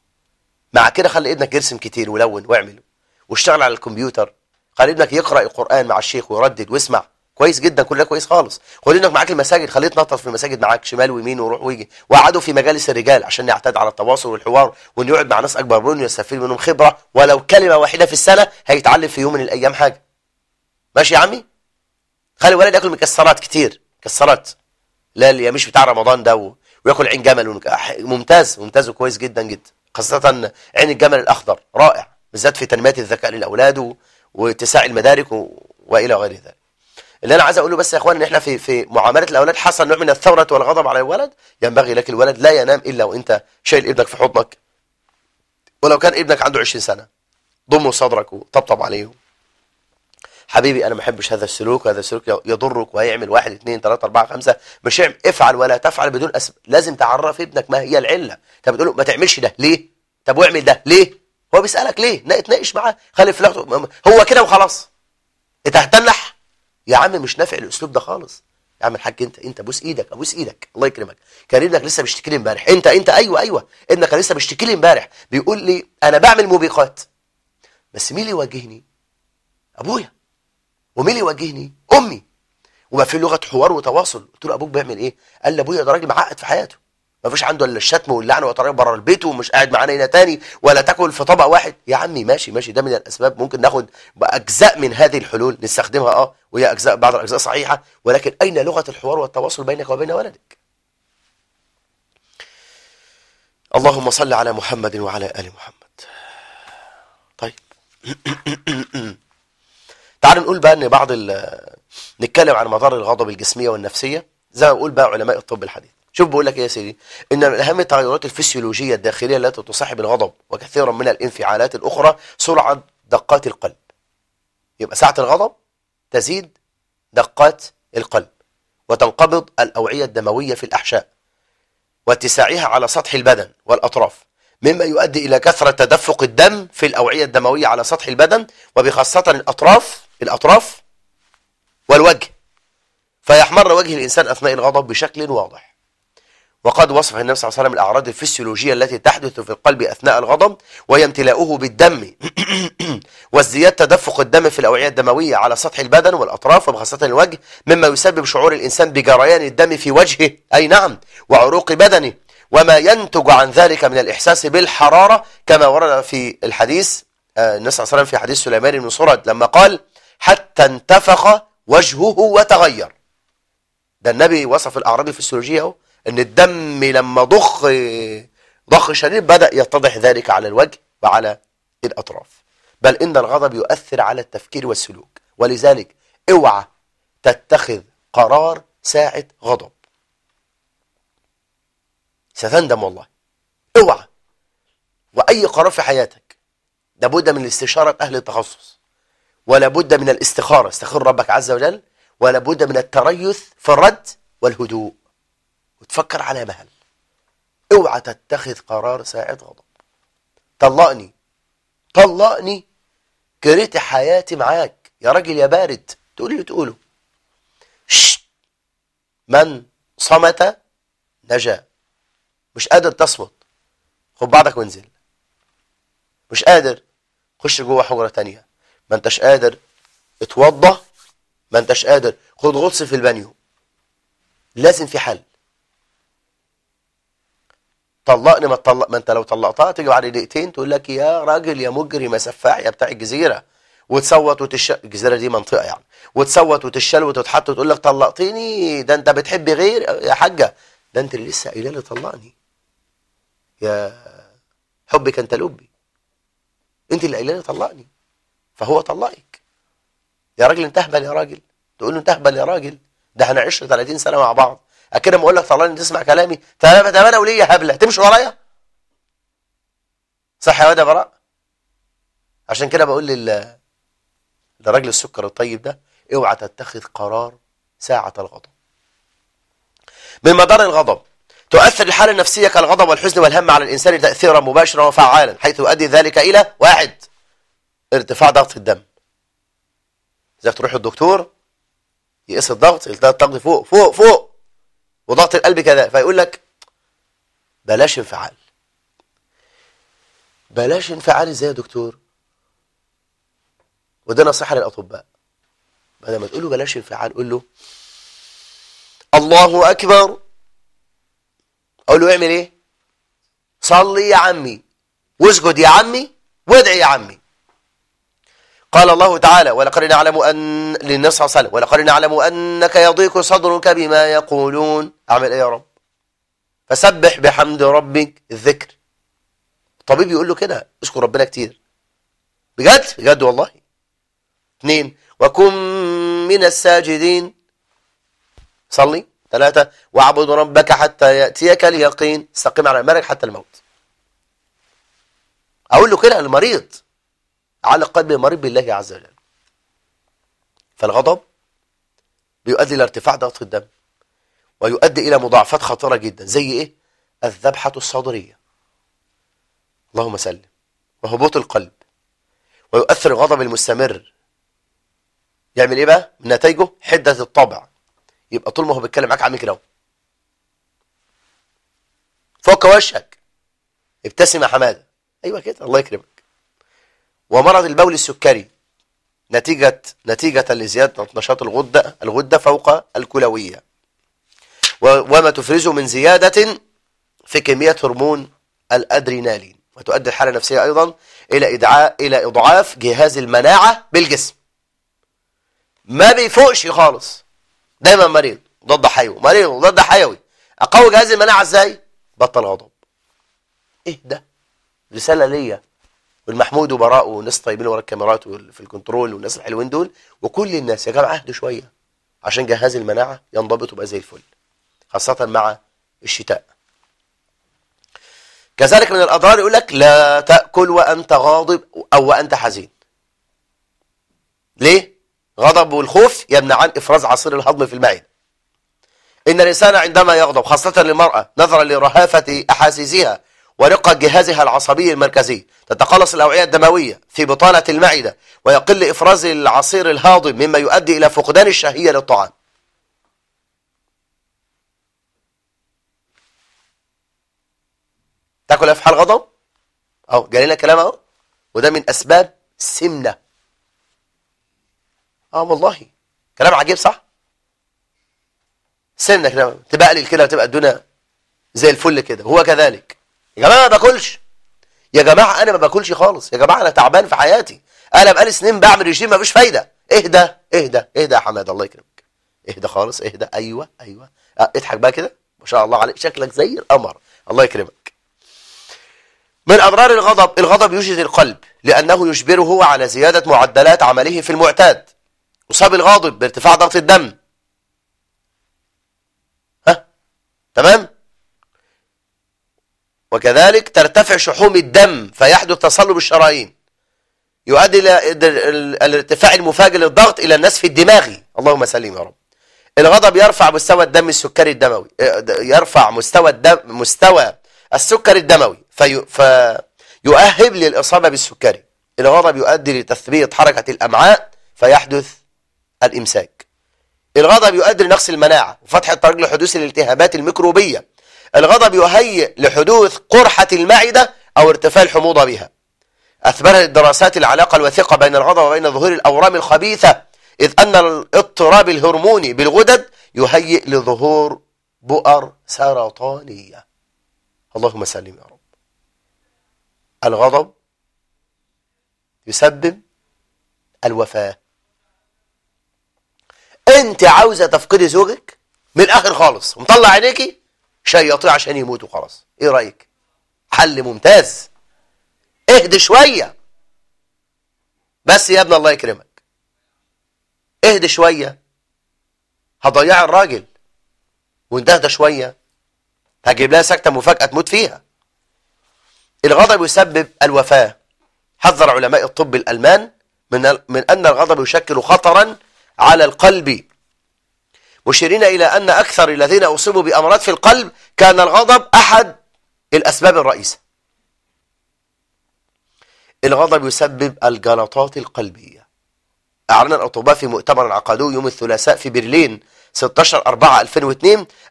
مع كده خلي ابنك يرسم كتير ولون واعمل واشتغل على الكمبيوتر خلي ابنك يقرا القران مع الشيخ ويردد واسمع كويس جدا كل كويس خالص خلي ابنك معاك المساجد خليه يتنطط في المساجد معاك شمال ويمين ويروح ويجي وقعده في مجالس الرجال عشان يعتاد على التواصل والحوار وان يقعد مع ناس اكبر منه يستفيد منهم خبره ولو كلمه واحده في السنه هيتعلم في يوم من الايام حاجه ماشي يا عمي خلي الولد ياكل مكسرات كتير مكسرات لا اللي مش بتاع رمضان ده وياكل عين جمل ممتاز ممتاز وكويس جدا جدا خاصة عين الجمل الأخضر رائع بالذات في تنمية الذكاء للأولاد واتساع المدارك و... وإلى غير ذلك اللي أنا عايز أقوله بس يا إخوان إن إحنا في في معاملة الأولاد حصل نوع من الثورة والغضب على الولد ينبغي لك الولد لا ينام إلا وأنت شايل ابنك في حضنك ولو كان ابنك عنده 20 سنة ضمه صدرك وطبطب عليه حبيبي انا ما احبش هذا السلوك هذا السلوك يضرك وهيعمل واحد اثنين ثلاثة أربعة خمسة مش اعمل افعل ولا تفعل بدون أسباب لازم تعرف ابنك ما هي العلة طب بتقول له ما تعملش ده ليه طب واعمل ده ليه هو بيسألك ليه اتناقش معاه خلي فلاحته هو كده وخلاص اتهتنح يا عم مش نافع الاسلوب ده خالص يا عم الحاج انت انت بوس ايدك ابوس ايدك الله يكرمك كان ابنك لسه بيشتكي لي امبارح انت انت ايوه ايوه ابنك لسه بيشتكي لي امبارح بيقول لي انا بعمل موبقات بس مين اللي يوجهني ابويا ومين اللي يواجهني؟ امي وما في لغه حوار وتواصل قلت له ابوك بيعمل ايه قال لي ابويا ده راجل معقد في حياته ما فيش عنده الا الشتم واللعنه وطريق بره البيت ومش قاعد معانا هنا تاني ولا تاكل في طبق واحد يا عمي ماشي ماشي ده من الاسباب ممكن ناخد اجزاء من هذه الحلول نستخدمها اه وهي اجزاء بعض الاجزاء صحيحه ولكن اين لغه الحوار والتواصل بينك وبين ولدك اللهم صل على محمد وعلى ال محمد طيب [CLEARS THROAT] تعال نقول بقى ان بعض نتكلم عن مضار الغضب الجسميه والنفسيه زي ما بقول بقى علماء الطب الحديث شوف بقول لك ايه يا سيدي ان من اهم التغيرات الفسيولوجيه الداخليه التي تصاحب الغضب وكثيرا من الانفعالات الاخرى سرعه دقات القلب يبقى ساعه الغضب تزيد دقات القلب وتنقبض الاوعيه الدمويه في الاحشاء واتساعها على سطح البدن والاطراف مما يؤدي الى كثره تدفق الدم في الاوعيه الدمويه على سطح البدن وبخاصه الاطراف الأطراف والوجه فيحمر وجه الإنسان أثناء الغضب بشكل واضح وقد وصف النبي صلى الله عليه وسلم الأعراض الفسيولوجية التي تحدث في القلب أثناء الغضب وهي امتلاؤه بالدم [CLEARS THROAT] وازدياد تدفق الدم في الأوعية الدموية على سطح البدن والأطراف وخاصة الوجه مما يسبب شعور الإنسان بجريان الدم في وجهه أي نعم وعروق بدنه وما ينتج عن ذلك من الإحساس بالحرارة كما ورد في الحديث آه، النبي صلى الله عليه وسلم في حديث سليمان بن سرد لما قال حتى انتفخ وجهه وتغير ده النبي وصف الاعرابي الفسيولوجية أهو إن الدم لما ضخ ضخ شديد بدأ يتضح ذلك على الوجه وعلى الأطراف بل إن الغضب يؤثر على التفكير والسلوك ولذلك اوعى تتخذ قرار ساعة غضب ستندم والله اوعى وأي قرار في حياتك لابد من الاستشارة بأهل التخصص ولا بد من الاستخارة استخير ربك عز وجل ولا بد من التريث في الرد والهدوء وتفكر على مهل اوعى تتخذ قرار ساعة غضب طلقني طلقني كريت حياتي معاك يا راجل يا بارد تقول لي تقوله شت من صمت نجا مش قادر تصمت خد بعضك وانزل مش قادر خش جوه حجرة تانية ما انتش قادر اتوضى ما انتش قادر خد غطس في البانيو لازم في حل طلقني ما تطلق ما انت لو طلقتها تيجي بعد دقيقتين تقول لك يا راجل يا مجرم يا سفاح يا بتاع الجزيره وتصوت وتشل الجزيره دي منطقه يعني وتصوت وتشل وتتحط وتقول لك طلقتني ده انت بتحب غير يا حاجه ده انت اللي لسه قايله لي طلقني يا حبك انت لبي انت اللي قايله لي طلقني فهو طلقك يا راجل انت اهبل يا راجل تقول له انت اهبل يا راجل ده احنا عشنا 30 سنه مع بعض اكيد ما اقول لك طلقني تسمع كلامي تمام تمام وليا هبله تمشي ورايا صح يا واد يا براء عشان كده بقول لل للراجل السكر الطيب ده اوعى تتخذ قرار ساعه الغضب من مدار الغضب تؤثر الحالة النفسية كالغضب والحزن والهم على الإنسان تأثيرا مباشرا وفعالا حيث يؤدي ذلك إلى واحد ارتفاع ضغط الدم اذا تروح الدكتور يقيس الضغط يلتقى الضغط فوق فوق فوق وضغط القلب كذا فيقول لك بلاش انفعال بلاش انفعال ازاي يا دكتور وده نصيحه للاطباء بدل ما تقول له بلاش انفعال قول له الله اكبر اقول له اعمل ايه صلي يا عمي واسجد يا عمي وادعي يا عمي قال الله تعالى ولقد نعلم أن للنبي صلى الله عليه وسلم ولقد نعلم أنك يضيق صدرك بما يقولون أعمل إيه يا رب فسبح بحمد ربك الذكر الطبيب يقول له كده اشكر ربنا كتير بجد بجد والله اثنين وكن من الساجدين صلي ثلاثة واعبد ربك حتى يأتيك اليقين استقم على المرج حتى الموت أقول له كده المريض على قلب المريض بالله عز وجل فالغضب بيؤدي الى ارتفاع ضغط الدم ويؤدي الى مضاعفات خطيره جدا زي ايه الذبحه الصدريه اللهم سلم وهبوط القلب ويؤثر الغضب المستمر يعمل ايه بقى نتائجه حده الطبع يبقى طول ما هو بيتكلم معاك عامل كده فك وشك ابتسم يا حماده ايوه كده الله يكرمك ومرض البول السكري نتيجة نتيجة لزيادة نشاط الغدة الغدة فوق الكلوية وما تفرزه من زيادة في كمية هرمون الأدرينالين وتؤدي الحالة النفسية أيضا إلى إدعاء إلى إضعاف جهاز المناعة بالجسم ما بيفوقش خالص دايما مريض ضد حيوي مريض ضد حيوي أقوي جهاز المناعة إزاي بطل غضب إيه ده رسالة ليا والمحمود وبراء وناس طيبين ورا الكاميرات وفي الكنترول والناس الحلوين دول وكل الناس يا جماعه اهدوا شويه عشان جهاز المناعه ينضبط ويبقى زي الفل خاصه مع الشتاء كذلك من الاضرار يقول لك لا تاكل وانت غاضب او وانت حزين ليه غضب والخوف يمنعان افراز عصير الهضم في المعده ان الانسان عندما يغضب خاصه للمراه نظرا لرهافه احاسيسها ورقة جهازها العصبي المركزي تتقلص الأوعية الدموية في بطانة المعدة ويقل إفراز العصير الهاضم مما يؤدي إلى فقدان الشهية للطعام تاكل أفحى غضب أهو جالينا كلام أهو وده من أسباب السمنة أه والله كلام عجيب صح سمنة كده تبقلل كده وتبقى الدنيا زي الفل كده هو كذلك يا جماعه ما باكلش يا جماعه انا ما باكلش خالص يا جماعه انا تعبان في حياتي انا بقالي سنين بعمل ريجيم مفيش فايده اهدى اهدى اهدى يا حماد الله يكرمك اهدى خالص اهدى ايوه ايوه آه، اضحك بقى كده ما شاء الله عليك شكلك زي القمر الله يكرمك من اضرار الغضب الغضب يوجد القلب لانه يجبره على زياده معدلات عمله في المعتاد يصاب الغاضب بارتفاع ضغط الدم ها تمام وكذلك ترتفع شحوم الدم فيحدث تصلب الشرايين يؤدي إلى الارتفاع المفاجئ للضغط إلى النسف الدماغي اللهم سلم يا رب الغضب يرفع مستوى الدم السكري الدموي إيه، يرفع مستوى الدم مستوى السكر الدموي في فيؤهب للإصابة بالسكري الغضب يؤدي لتثبيط حركة الأمعاء فيحدث الإمساك الغضب يؤدي لنقص المناعة وفتح الطريق لحدوث الالتهابات الميكروبية الغضب يهيئ لحدوث قرحة المعدة أو ارتفاع الحموضة بها أثبتت الدراسات العلاقة الوثيقة بين الغضب وبين ظهور الأورام الخبيثة إذ أن الاضطراب الهرموني بالغدد يهيئ لظهور بؤر سرطانية اللهم سلم يا رب الغضب يسبب الوفاة انت عاوزة تفقدي زوجك من الاخر خالص ومطلع عينيكي شياطين عشان يموتوا خلاص ايه رايك حل ممتاز اهدى شويه بس يا ابني الله يكرمك اهدى شويه هضيع الراجل وانت شويه هجيب لها سكته مفاجاه تموت فيها الغضب يسبب الوفاه حذر علماء الطب الالمان من من ان الغضب يشكل خطرا على القلب مشيرين إلى أن أكثر الذين أصيبوا بأمراض في القلب كان الغضب أحد الأسباب الرئيسة الغضب يسبب الجلطات القلبية أعلن الأطباء في مؤتمر عقدوه يوم الثلاثاء في برلين 16/4/2002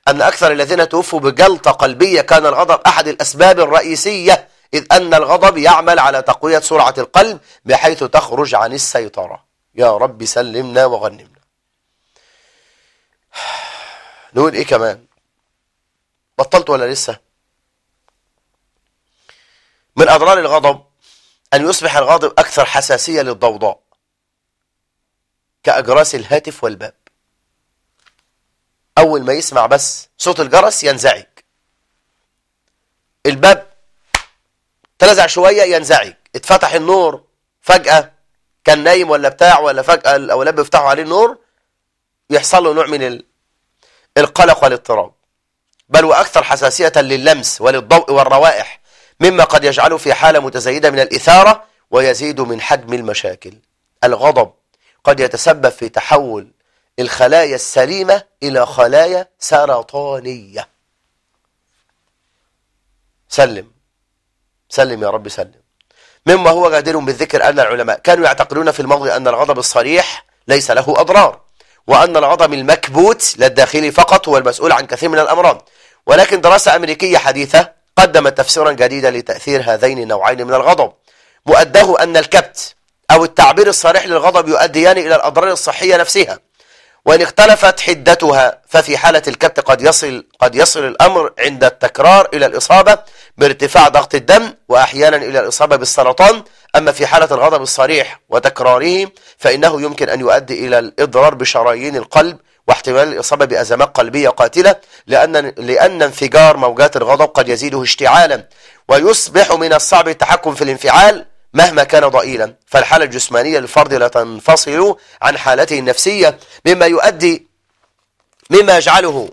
أن أكثر الذين توفوا بجلطة قلبية كان الغضب أحد الأسباب الرئيسية إذ أن الغضب يعمل على تقوية سرعة القلب بحيث تخرج عن السيطرة يا رب سلمنا وغنمنا [SIGHS] نقول ايه كمان بطلت ولا لسه من اضرار الغضب ان يصبح الغاضب اكثر حساسيه للضوضاء كاجراس الهاتف والباب اول ما يسمع بس صوت الجرس ينزعج الباب تلزع شويه ينزعج اتفتح النور فجاه كان نايم ولا بتاع ولا فجاه الاولاد بيفتحوا عليه النور يحصل له نوع من القلق والاضطراب بل وأكثر حساسية لللمس وللضوء والروائح مما قد يجعله في حالة متزايدة من الإثارة ويزيد من حجم المشاكل الغضب قد يتسبب في تحول الخلايا السليمة إلى خلايا سرطانية سلم سلم يا رب سلم مما هو غادر بالذكر أن العلماء كانوا يعتقدون في الماضي أن الغضب الصريح ليس له أضرار وأن العظم المكبوت لا الداخلي فقط هو المسؤول عن كثير من الأمراض ولكن دراسة أمريكية حديثة قدمت تفسيرا جديدا لتأثير هذين النوعين من الغضب مؤده أن الكبت أو التعبير الصريح للغضب يؤديان إلى الأضرار الصحية نفسها وإن اختلفت حدتها ففي حالة الكبت قد يصل قد يصل الأمر عند التكرار إلى الإصابة بارتفاع ضغط الدم وأحيانا إلى الإصابة بالسرطان أما في حالة الغضب الصريح وتكراره فإنه يمكن أن يؤدي إلى الإضرار بشرايين القلب واحتمال الإصابة بأزمات قلبية قاتلة لأن, لأن انفجار موجات الغضب قد يزيده اشتعالا ويصبح من الصعب التحكم في الانفعال مهما كان ضئيلا فالحالة الجسمانية للفرد لا تنفصل عن حالته النفسية مما يؤدي مما يجعله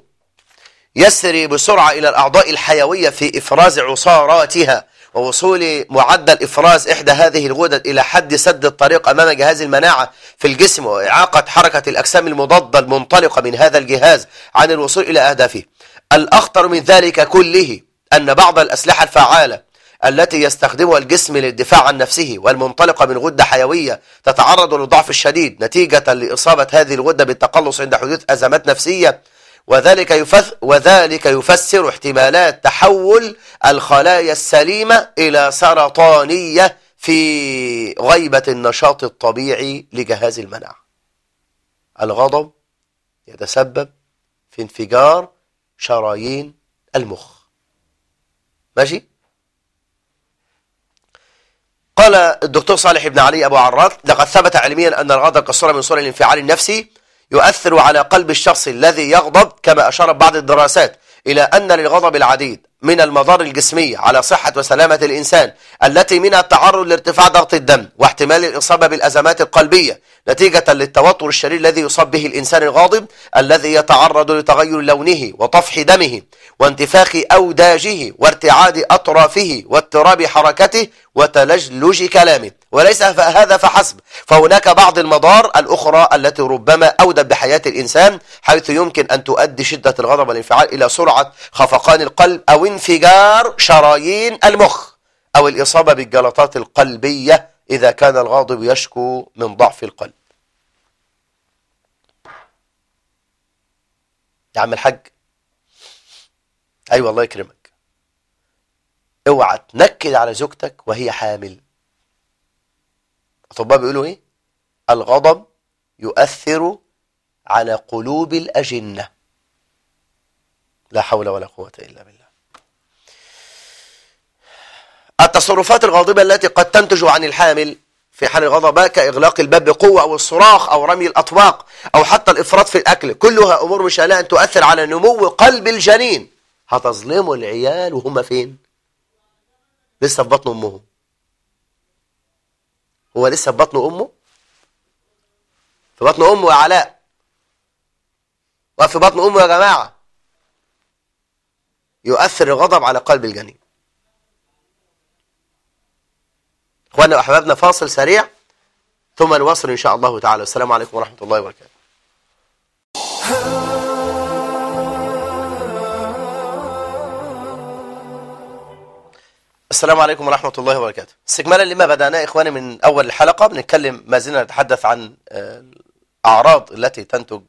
يسري بسرعة إلى الأعضاء الحيوية في إفراز عصاراتها ووصول معدل إفراز إحدى هذه الغدد إلى حد سد الطريق أمام جهاز المناعة في الجسم وإعاقة حركة الأجسام المضادة المنطلقة من هذا الجهاز عن الوصول إلى أهدافه الأخطر من ذلك كله أن بعض الأسلحة الفعالة التي يستخدمها الجسم للدفاع عن نفسه والمنطلقة من غدة حيوية تتعرض للضعف الشديد نتيجة لإصابة هذه الغدة بالتقلص عند حدوث أزمات نفسية وذلك يفث وذلك يفسر احتمالات تحول الخلايا السليمة إلى سرطانية في غيبة النشاط الطبيعي لجهاز المناعة الغضب يتسبب في انفجار شرايين المخ ماشي قال الدكتور صالح بن علي أبو عراط لقد ثبت علميا أن الغضب كصورة من صور الانفعال النفسي يؤثر على قلب الشخص الذي يغضب كما أشار بعض الدراسات إلى أن للغضب العديد من المضار الجسمية على صحة وسلامة الإنسان التي منها التعرض لارتفاع ضغط الدم واحتمال الإصابة بالأزمات القلبية نتيجة للتوتر الشديد الذي يصاب به الإنسان الغاضب الذي يتعرض لتغير لونه وطفح دمه وانتفاخ أوداجه وارتعاد أطرافه واضطراب حركته وتلجلج كلامه وليس هذا فحسب فهناك بعض المضار الأخرى التي ربما أودت بحياة الإنسان حيث يمكن أن تؤدي شدة الغضب والانفعال إلى سرعة خفقان القلب أو انفجار شرايين المخ أو الإصابة بالجلطات القلبية إذا كان الغاضب يشكو من ضعف القلب يا عم الحاج أيوة الله يكرمك اوعى تنكد على زوجتك وهي حامل الأطباء بيقولوا إيه الغضب يؤثر على قلوب الأجنة لا حول ولا قوة إلا بالله التصرفات الغاضبة التي قد تنتج عن الحامل في حال الغضب كإغلاق الباب بقوة أو الصراخ أو رمي الأطباق أو حتى الإفراط في الأكل كلها أمور مش أن تؤثر على نمو قلب الجنين هتظلموا العيال وهم فين لسه في بطن أمهم هو لسه في بطن أمه في بطن أمه يا علاء وفي بطن أمه يا جماعة يؤثر الغضب على قلب الجنين اخواننا واحبابنا فاصل سريع ثم نواصل ان شاء الله تعالى والسلام عليكم ورحمه الله وبركاته السلام عليكم ورحمة الله وبركاته استكمالا لما بدأناه إخواني من أول الحلقة بنتكلم ما زلنا نتحدث عن الأعراض التي تنتج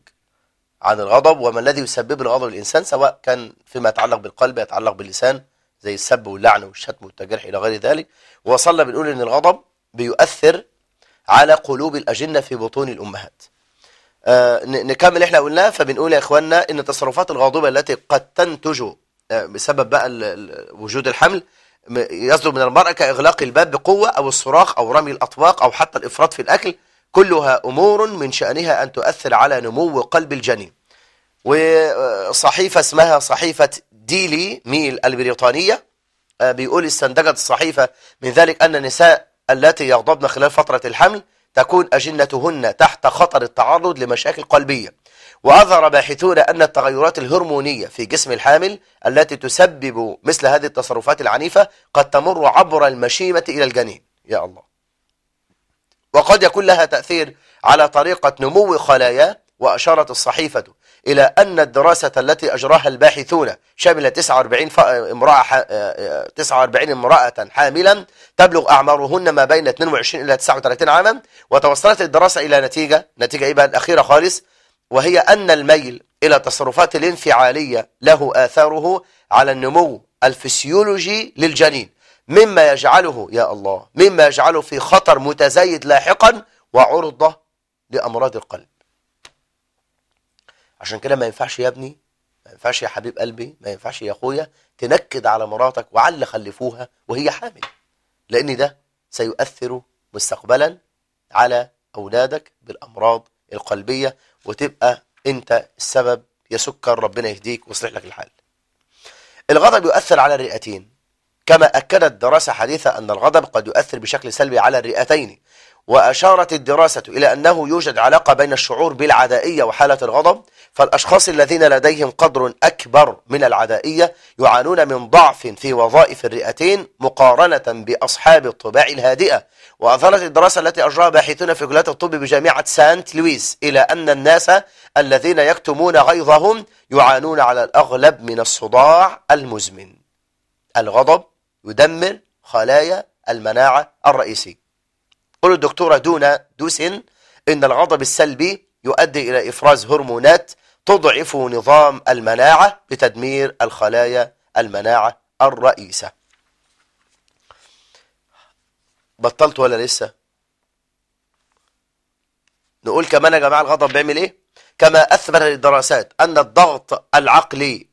عن الغضب وما الذي يسبب الغضب الإنسان سواء كان فيما يتعلق بالقلب يتعلق باللسان زي السب واللعن والشتم والتجرح إلى غير ذلك وصلنا بنقول إن الغضب بيؤثر على قلوب الأجنة في بطون الأمهات آه نكمل احنا قلناه فبنقول يا اخواننا ان التصرفات الغاضبه التي قد تنتج آه، بسبب بقى وجود الحمل يصدر من المرأة كإغلاق الباب بقوة أو الصراخ أو رمي الأطباق أو حتى الإفراط في الأكل كلها أمور من شأنها أن تؤثر على نمو قلب الجنين وصحيفة آه، اسمها صحيفة ديلي ميل البريطانية آه، بيقول استنتجت الصحيفة من ذلك أن النساء التي يغضبن خلال فترة الحمل تكون أجنتهن تحت خطر التعرض لمشاكل قلبية وأظهر باحثون أن التغيرات الهرمونية في جسم الحامل التي تسبب مثل هذه التصرفات العنيفة قد تمر عبر المشيمة إلى الجنين يا الله وقد يكون لها تأثير على طريقة نمو خلاياه وأشارت الصحيفة إلى أن الدراسة التي أجراها الباحثون شاملة 49 امرأة 49 آه، آه، امرأة حاملا تبلغ أعمارهن ما بين 22 إلى 39 عاما وتوصلت الدراسة إلى نتيجة نتيجة إيه بقى الأخيرة خالص وهي أن الميل إلى التصرفات الانفعالية له آثاره على النمو الفسيولوجي للجنين مما يجعله يا الله مما يجعله في خطر متزايد لاحقا وعرضة لأمراض القلب عشان كده ما ينفعش يا ابني ما ينفعش يا حبيب قلبي ما ينفعش يا اخويا تنكد على مراتك وعلى خلفوها وهي حامل لان ده سيؤثر مستقبلا على اولادك بالامراض القلبيه وتبقى انت السبب يا سكر ربنا يهديك ويصلح لك الحال الغضب يؤثر على الرئتين كما أكدت دراسة حديثة أن الغضب قد يؤثر بشكل سلبي على الرئتين وأشارت الدراسة إلى أنه يوجد علاقة بين الشعور بالعدائية وحالة الغضب فالأشخاص الذين لديهم قدر أكبر من العدائية يعانون من ضعف في وظائف الرئتين مقارنة بأصحاب الطباع الهادئة وأظهرت الدراسة التي أجراها باحثون في كلية الطب بجامعة سانت لويس إلى أن الناس الذين يكتمون غيظهم يعانون على الأغلب من الصداع المزمن الغضب يدمر خلايا المناعة الرئيسية تقول الدكتورة دونا دوسن إن الغضب السلبي يؤدي إلى إفراز هرمونات تضعف نظام المناعة لتدمير الخلايا المناعة الرئيسة بطلت ولا لسه نقول كمان يا جماعة الغضب بيعمل ايه كما اثبت الدراسات ان الضغط العقلي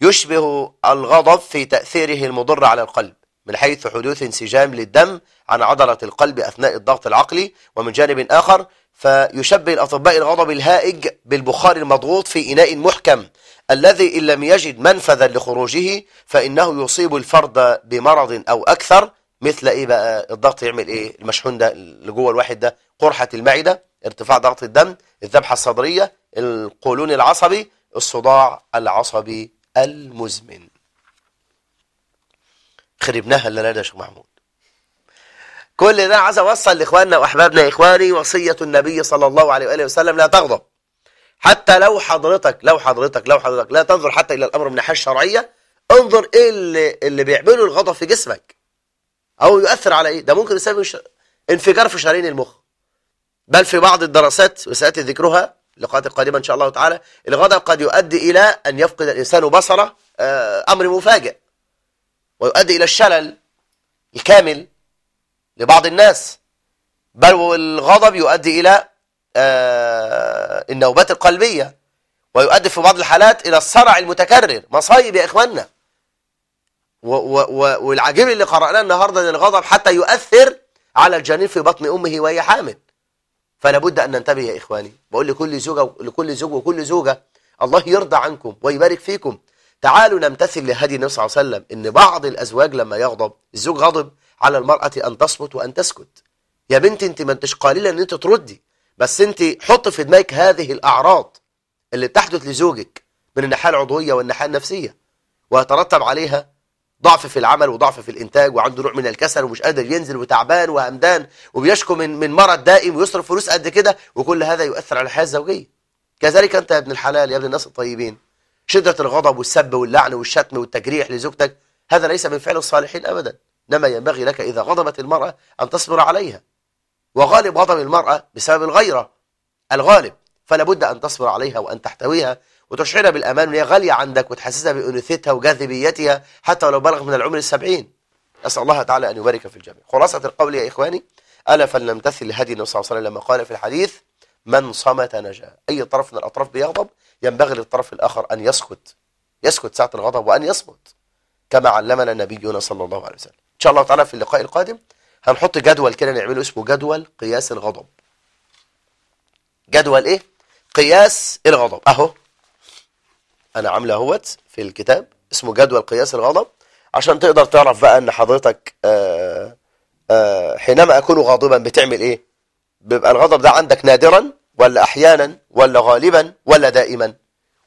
يشبه الغضب في تأثيره المضر على القلب من حيث حدوث انسجام للدم عن عضلة القلب أثناء الضغط العقلي ومن جانب آخر فيشبه الأطباء الغضب الهائج بالبخار المضغوط في إناء محكم الذي إن لم يجد منفذا لخروجه فإنه يصيب الفرد بمرض أو أكثر مثل إيه بقى الضغط يعمل إيه المشحون ده اللي جوه الواحد ده قرحة المعدة ارتفاع ضغط الدم الذبحة الصدرية القولون العصبي الصداع العصبي المزمن خربناها الليلة يا شيخ محمود كل ده عايز اوصل لاخواننا واحبابنا اخواني وصيه النبي صلى الله عليه واله وسلم لا تغضب حتى لو حضرتك لو حضرتك لو حضرتك لا تنظر حتى الى الامر من الناحيه الشرعيه انظر ايه اللي, اللي بيعمله الغضب في جسمك او يؤثر على ايه ده ممكن يسبب انفجار في شرايين المخ بل في بعض الدراسات وسياتي ذكرها اللقاءات القادمه ان شاء الله تعالى الغضب قد يؤدي الى ان يفقد الانسان بصره آه، امر مفاجئ ويؤدي الى الشلل الكامل لبعض الناس بل والغضب يؤدي إلى آه، النوبات القلبية ويؤدي في بعض الحالات إلى الصرع المتكرر مصايب يا إخواننا والعجيب اللي قرأناه النهاردة أن الغضب حتى يؤثر على الجنين في بطن أمه وهي حامل فلا بد أن ننتبه يا إخواني بقول لكل زوجة لكل زوج وكل زوجة الله يرضى عنكم ويبارك فيكم تعالوا نمتثل لهدي النبي صلى الله عليه وسلم ان بعض الازواج لما يغضب الزوج غضب على المرأة أن تصمت وأن تسكت يا بنت أنت ما أنتش قليلا أن أنت تردي بس أنت حط في دماغك هذه الأعراض اللي بتحدث لزوجك من الناحية العضوية والناحية النفسية ويترتب عليها ضعف في العمل وضعف في الانتاج وعنده نوع من الكسل ومش قادر ينزل وتعبان وهمدان وبيشكو من من مرض دائم ويصرف فلوس قد كده وكل هذا يؤثر على الحياه الزوجيه. كذلك انت يا ابن الحلال يا ابن الناس الطيبين شده الغضب والسب واللعن والشتم والتجريح لزوجتك هذا ليس من فعل الصالحين ابدا. إنما ينبغي لك إذا غضبت المرأة أن تصبر عليها وغالب غضب المرأة بسبب الغيرة الغالب فلا بد أن تصبر عليها وأن تحتويها وتشعرها بالأمان وهي غالية عندك وتحسسها بأنوثتها وجاذبيتها حتى لو بلغ من العمر السبعين أسأل الله تعالى أن يبارك في الجميع خلاصة القول يا إخواني ألا فلنمتثل لهدي النبي صلى الله عليه وسلم لما قال في الحديث من صمت نجا أي طرف من الأطراف بيغضب ينبغي للطرف الآخر أن يسكت يسكت ساعة الغضب وأن يصمت كما علمنا نبينا صلى الله عليه وسلم ان شاء الله تعالى في اللقاء القادم هنحط جدول كده نعمله اسمه جدول قياس الغضب جدول ايه قياس الغضب اهو انا عامله اهوت في الكتاب اسمه جدول قياس الغضب عشان تقدر تعرف بقى ان حضرتك آآ آه، آآ آه، حينما اكون غاضبا بتعمل ايه بيبقى الغضب ده عندك نادرا ولا احيانا ولا غالبا ولا دائما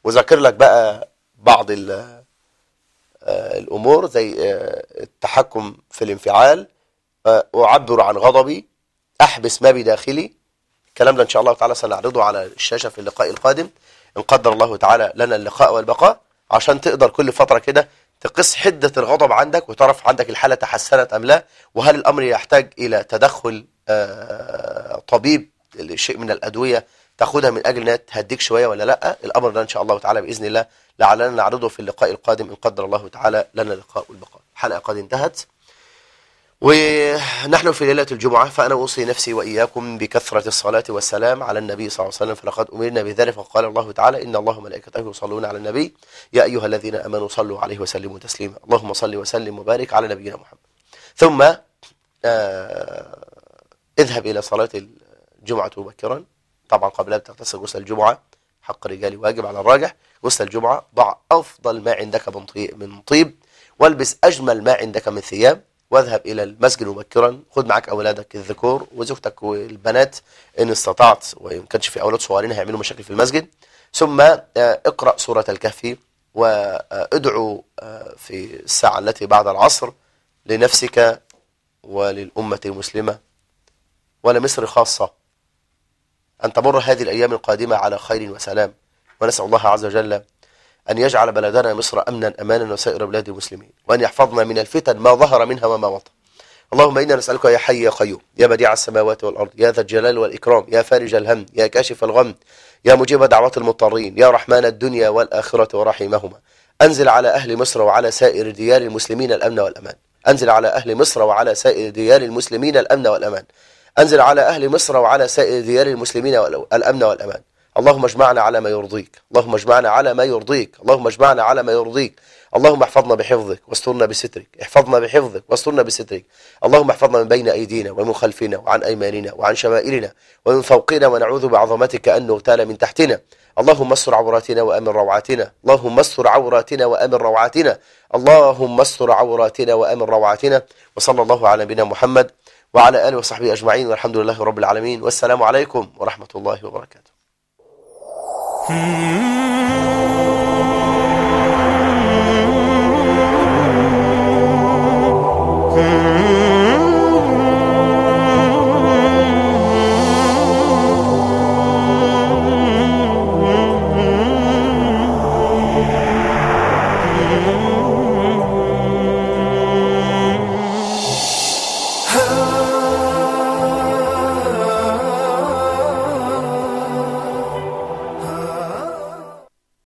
وذكر لك بقى بعض ال آه، الأمور زي آه، التحكم في الانفعال آه، أعبر عن غضبي أحبس ما بداخلي الكلام ده إن شاء الله تعالى سنعرضه على الشاشة في اللقاء القادم إن قدر الله تعالى لنا اللقاء والبقاء عشان تقدر كل فترة كده تقص حدة الغضب عندك وتعرف عندك الحالة تحسنت أم لا وهل الأمر يحتاج إلى تدخل طبيب شيء من الأدوية تاخدها من اجل انها تهديك شويه ولا لا الامر ده ان شاء الله تعالى باذن الله لعلنا نعرضه في اللقاء القادم ان قدر الله تعالى لنا اللقاء والبقاء الحلقه قد انتهت ونحن في ليلة الجمعة فأنا أوصي نفسي وإياكم بكثرة الصلاة والسلام على النبي صلى الله عليه وسلم فلقد أمرنا بذلك وقال الله تعالى إن الله وملائكته يصلون على النبي يا أيها الذين آمنوا صلوا عليه وسلموا تسليما اللهم صل وسلم وبارك على نبينا محمد ثم آه اذهب إلى صلاة الجمعة مبكرا طبعا قبل ان تغتسل غسل الجمعه حق الرجال واجب على الراجح غسل الجمعه ضع افضل ما عندك من طيب, من طيب والبس اجمل ما عندك من ثياب واذهب الى المسجد مبكرا خذ معك اولادك الذكور وزوجتك والبنات ان استطعت وان كانش في اولاد صغيرين هيعملوا مشاكل في المسجد ثم آه، اقرا سوره الكهف وادعو آه، في الساعه التي بعد العصر لنفسك وللامه المسلمه ولمصر خاصه أن تمر هذه الأيام القادمة على خير وسلام ونسأل الله عز وجل أن يجعل بلدنا مصر أمنا أمانا وسائر بلاد المسلمين وأن يحفظنا من الفتن ما ظهر منها وما بطن اللهم إنا نسألك يا حي يا قيوم يا بديع السماوات والأرض يا ذا الجلال والإكرام يا فارج الهم يا كاشف الغم يا مجيب دعوات المضطرين يا رحمن الدنيا والآخرة ورحمهما أنزل على أهل مصر وعلى سائر ديار المسلمين الأمن والأمان أنزل على أهل مصر وعلى سائر ديار المسلمين الأمن والأمان أنزل على أهل مصر وعلى سائر ديار المسلمين الأمن والأمان اللهم اجمعنا على ما يرضيك اللهم اجمعنا على ما يرضيك اللهم اجمعنا على ما يرضيك اللهم احفظنا بحفظك واسترنا بسترك احفظنا بحفظك واسترنا بسترك اللهم احفظنا من بين أيدينا ومن خلفنا وعن أيماننا وعن شمائلنا ومن فوقنا ونعوذ بعظمتك أن نغتال من تحتنا اللهم استر عوراتنا وأمن روعاتنا اللهم استر عوراتنا وأمن روعاتنا اللهم استر عوراتنا وأمن روعاتنا وصلى الله على نبينا محمد وعلى آله وصحبه أجمعين والحمد لله رب العالمين والسلام عليكم ورحمة الله وبركاته Hmm.